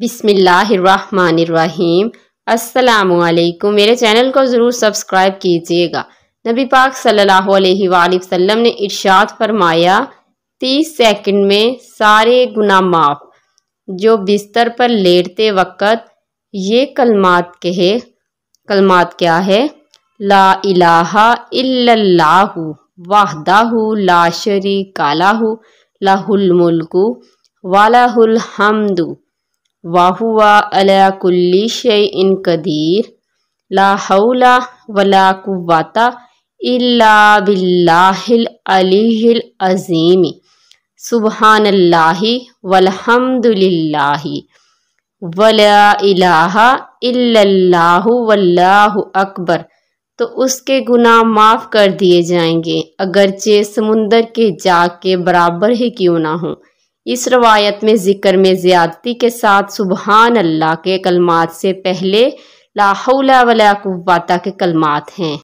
बिसमीम् असलकुम मेरे चैनल को ज़रूर सब्सक्राइब कीजिएगा नबी पाक सल्लल्लाहु अलैहि वसल्लम ने इर्शाद फरमाया तीस सेकंड में सारे गुना माफ़ जो बिस्तर पर लेटते वक़्त ये कलमात कहे कलमात क्या है ला इलाहा इल्लल्लाहु वाहदाहु ला शरीका लाहु लाहुल मुल्कु वालाहुल हमदु वाहुआ अला कुल्ली इन कदीर ला हौला वला कुवाता इल्ला बिल्लाहिल अलीहिल अजीमी सुबहानल्लाहि वलहम्दुलिल्लाहि वला इलाहा इल्लल्लाहु वल्लाहु अकबर तो उसके गुनाह माफ़ कर दिए जाएंगे अगरचे समुंदर के जाग के बराबर ही क्यों ना हों इस रवायत में ज़िक्र में ज़्यादती के साथ सुबहान अल्लाह के कलमात से पहले लाहौला वाला के कलमात हैं